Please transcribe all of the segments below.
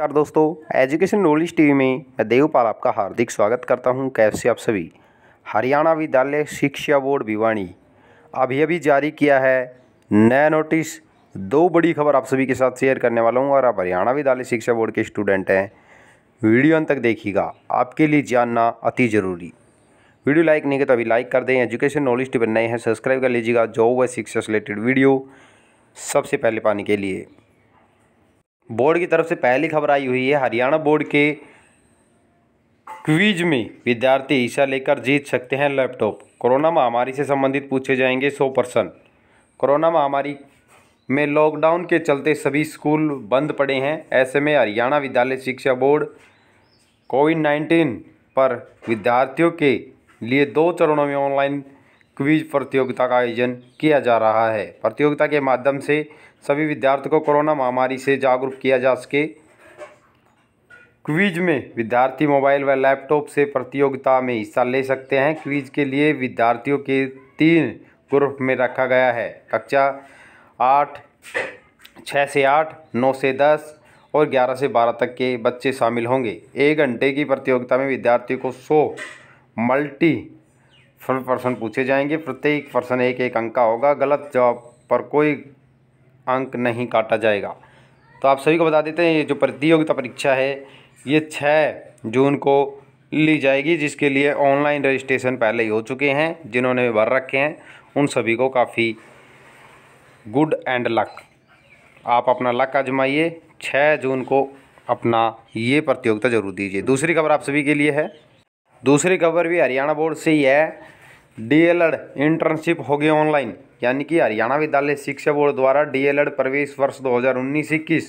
नमस्कार दोस्तों education knowledge TV में मैं देवपाल आपका हार्दिक स्वागत करता हूं कैसे आप सभी हरियाणा विद्यालय शिक्षा बोर्ड भिवानी अभी अभी जारी किया है नया नोटिस दो बड़ी खबर आप सभी के साथ शेयर करने वाला हूं और आप हरियाणा विद्यालय शिक्षा बोर्ड के स्टूडेंट हैं वीडियो अंत तक देखिएगा आपके लिए जानना अति ज़रूरी वीडियो लाइक नहीं किया तो अभी लाइक कर दें एजुकेशन नॉलेज टीवी नए हैं सब्सक्राइब कर लीजिएगा जॉब व शिक्षा से रिलेटेड वीडियो सबसे पहले पाने के लिए बोर्ड की तरफ से पहली खबर आई हुई है हरियाणा बोर्ड के क्वीज में विद्यार्थी हिस्सा लेकर जीत सकते हैं लैपटॉप कोरोना महामारी से संबंधित पूछे जाएंगे सौ परसेंट कोरोना महामारी में लॉकडाउन के चलते सभी स्कूल बंद पड़े हैं ऐसे में हरियाणा विद्यालय शिक्षा बोर्ड कोविड नाइन्टीन पर विद्यार्थियों के लिए दो चरणों में ऑनलाइन क्विज प्रतियोगिता का आयोजन किया जा रहा है प्रतियोगिता के माध्यम से सभी विद्यार्थियों को कोरोना महामारी से जागरूक किया जा सके क्विज में विद्यार्थी मोबाइल व लैपटॉप से प्रतियोगिता में हिस्सा ले सकते हैं क्विज के लिए विद्यार्थियों के तीन ग्रुप में रखा गया है कक्षा आठ छः से आठ नौ से दस और ग्यारह से बारह तक के बच्चे शामिल होंगे एक घंटे की प्रतियोगिता में विद्यार्थियों को सौ मल्टी पर्सन पूछे जाएंगे प्रत्येक पर्सन एक एक अंक का होगा गलत जवाब पर कोई अंक नहीं काटा जाएगा तो आप सभी को बता देते हैं ये जो प्रतियोगिता परीक्षा है ये छः जून को ली जाएगी जिसके लिए ऑनलाइन रजिस्ट्रेशन पहले ही हो चुके हैं जिन्होंने भर रखे हैं उन सभी को काफ़ी गुड एंड लक आप अपना लक आजमाइए छः जून को अपना ये प्रतियोगिता जरूर दीजिए दूसरी खबर आप सभी के लिए है दूसरी खबर भी हरियाणा बोर्ड से ही है एड इंटर्नशिप होगी ऑनलाइन यानी कि हरियाणा विद्यालय शिक्षा बोर्ड द्वारा डीएलएड प्रवेश वर्ष 2019-21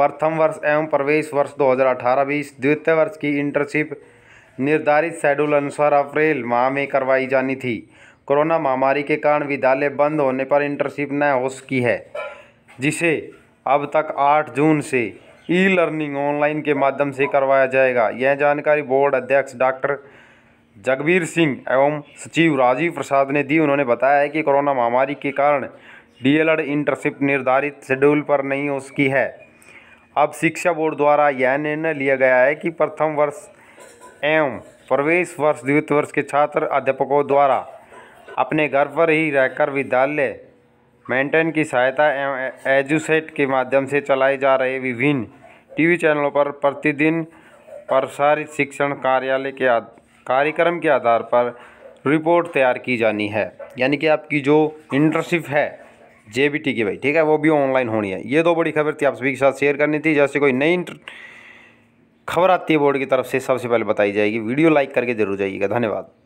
प्रथम वर्ष एवं प्रवेश वर्ष 2018-20 द्वितीय वर्ष की इंटर्नशिप निर्धारित शेड्यूल अनुसार अप्रैल माह में करवाई जानी थी कोरोना महामारी के कारण विद्यालय बंद होने पर इंटर्नशिप न हो सकी है जिसे अब तक आठ जून से ई लर्निंग ऑनलाइन के माध्यम से करवाया जाएगा यह जानकारी बोर्ड अध्यक्ष डॉक्टर जगबीर सिंह एवं सचिव राजीव प्रसाद ने दी उन्होंने बताया है कि कोरोना महामारी के कारण डीएलएड इंटरशिप निर्धारित शेड्यूल पर नहीं हो सकी है अब शिक्षा बोर्ड द्वारा यह निर्णय लिया गया है कि प्रथम वर्ष एवं प्रवेश वर्ष द्वितीय वर्ष के छात्र अध्यापकों द्वारा अपने घर पर ही रहकर विद्यालय मेंटेन की सहायता एवं एजुसेट के माध्यम से चलाए जा रहे विभिन्न टीवी चैनलों पर प्रतिदिन प्रसारित शिक्षण कार्यालय के कार्यक्रम के आधार पर रिपोर्ट तैयार की जानी है यानी कि आपकी जो इंटर्नशिप है जे बी टी की भाई ठीक है वो भी ऑनलाइन होनी है ये दो बड़ी खबर थी आप सभी के साथ शेयर करनी थी जैसे कोई नई खबर आती है बोर्ड की तरफ से सबसे पहले बताई जाएगी वीडियो लाइक करके जरूर जाइएगा धन्यवाद